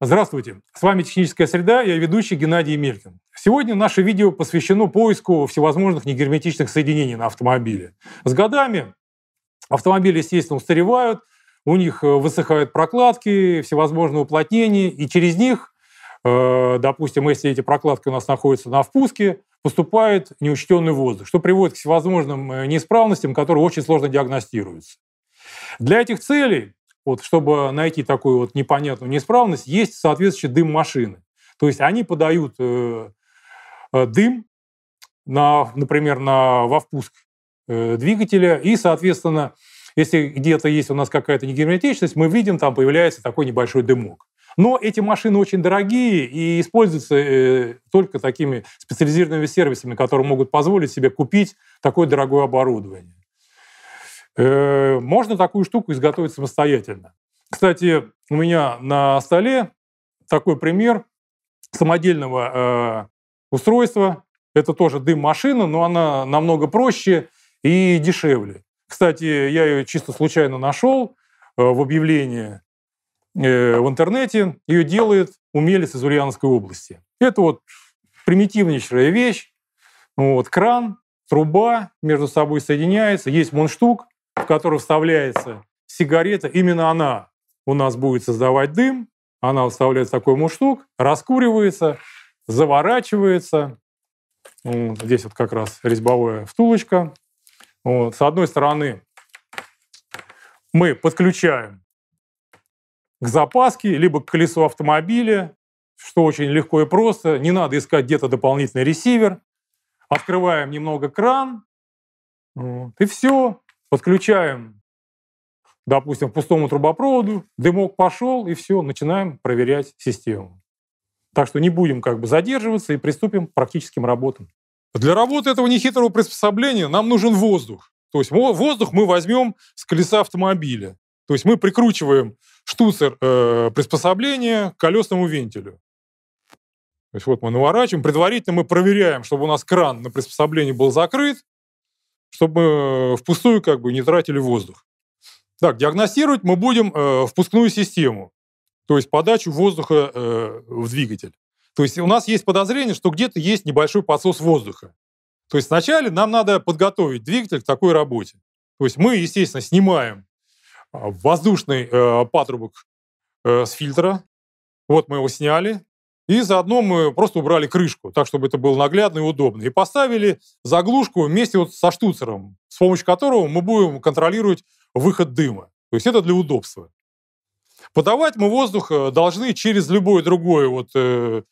Здравствуйте, с вами «Техническая среда», я ведущий Геннадий Мелькин. Сегодня наше видео посвящено поиску всевозможных негерметичных соединений на автомобиле. С годами автомобили, естественно, устаревают, у них э, высыхают прокладки, всевозможные уплотнения, и через них, э, допустим, если эти прокладки у нас находятся на впуске, поступает неучтенный воздух, что приводит к всевозможным э, неисправностям, которые очень сложно диагностируются. Для этих целей вот, чтобы найти такую вот непонятную неисправность, есть соответствующий дым машины. То есть они подают э, э, дым, на, например, на, во впуск э, двигателя, и, соответственно, если где-то есть у нас какая-то негерметичность, мы видим, там появляется такой небольшой дымок. Но эти машины очень дорогие и используются э, только такими специализированными сервисами, которые могут позволить себе купить такое дорогое оборудование. Э, можно такую штуку изготовить самостоятельно. Кстати, у меня на столе такой пример самодельного э, устройства. Это тоже дым-машина, но она намного проще и дешевле. Кстати, я ее чисто случайно нашел э, в объявлении в интернете. Ее делает умелец из Ульяновской области. Это вот примитивнейшая вещь. Вот кран, труба между собой соединяется, есть мундштук, в которую вставляется сигарета, именно она у нас будет создавать дым, она вставляет такой муштук, раскуривается, заворачивается. Вот, здесь вот как раз резьбовая втулочка. Вот, с одной стороны мы подключаем к запаске, либо к колесу автомобиля, что очень легко и просто. Не надо искать где-то дополнительный ресивер. Открываем немного кран, вот, и все подключаем, допустим, к пустому трубопроводу, дымок пошел, и все, начинаем проверять систему. Так что не будем как бы задерживаться и приступим к практическим работам. Для работы этого нехитрого приспособления нам нужен воздух. То есть воздух мы возьмем с колеса автомобиля. То есть мы прикручиваем штуцер э, приспособления к колесному вентилю. То есть вот мы наворачиваем, предварительно мы проверяем, чтобы у нас кран на приспособлении был закрыт, чтобы впустую как бы не тратили воздух. Так, диагностировать мы будем э, впускную систему, то есть подачу воздуха э, в двигатель. То есть у нас есть подозрение, что где-то есть небольшой подсос воздуха. То есть вначале нам надо подготовить двигатель к такой работе. То есть мы, естественно, снимаем э, воздушный э, патрубок э, с фильтра. Вот мы его сняли, и заодно мы просто убрали крышку, так, чтобы это было наглядно и удобно. И поставили заглушку вместе вот со штуцером, с помощью которого мы будем контролировать выход дыма. То есть это для удобства. Подавать мы воздух э, должны через любое другое вот, э,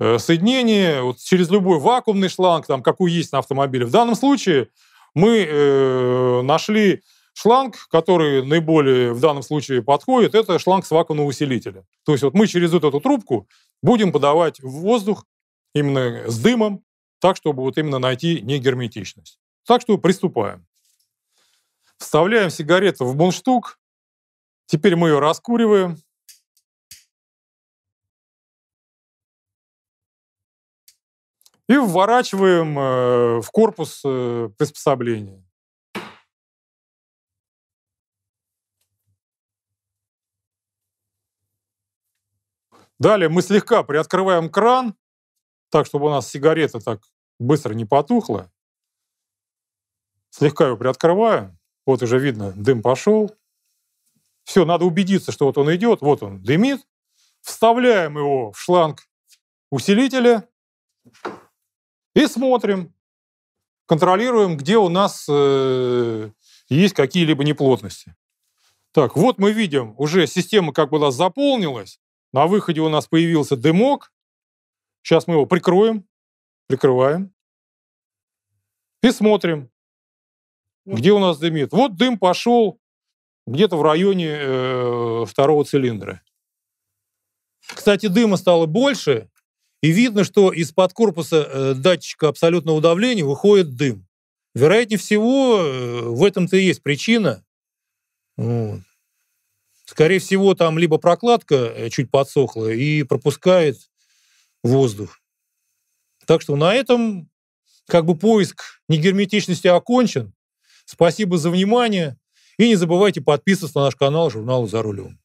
э, соединение, вот, через любой вакуумный шланг, там, какой есть на автомобиле. В данном случае мы э, нашли Шланг, который наиболее в данном случае подходит, это шланг с вакуумного усилителя. То есть вот мы через вот эту трубку будем подавать в воздух именно с дымом, так, чтобы вот именно найти негерметичность. Так что приступаем. Вставляем сигарету в бунштук. Теперь мы ее раскуриваем. И вворачиваем э, в корпус э, приспособления. Далее мы слегка приоткрываем кран, так, чтобы у нас сигарета так быстро не потухла. Слегка его приоткрываем. Вот уже видно, дым пошел. Все, надо убедиться, что вот он идет. Вот он дымит. Вставляем его в шланг усилителя и смотрим, контролируем, где у нас э, есть какие-либо неплотности. Так, вот мы видим, уже система как бы у нас заполнилась, на выходе у нас появился дымок. Сейчас мы его прикроем, прикрываем. И смотрим, где у нас дымит. Вот дым пошел где-то в районе э, второго цилиндра. Кстати, дыма стало больше, и видно, что из-под корпуса э, датчика абсолютного давления выходит дым. Вероятнее всего, э, в этом-то и есть причина. Вот. Скорее всего, там либо прокладка э, чуть подсохла и пропускает воздух. Так что на этом как бы поиск негерметичности окончен. Спасибо за внимание. И не забывайте подписываться на наш канал журнала «За рулем».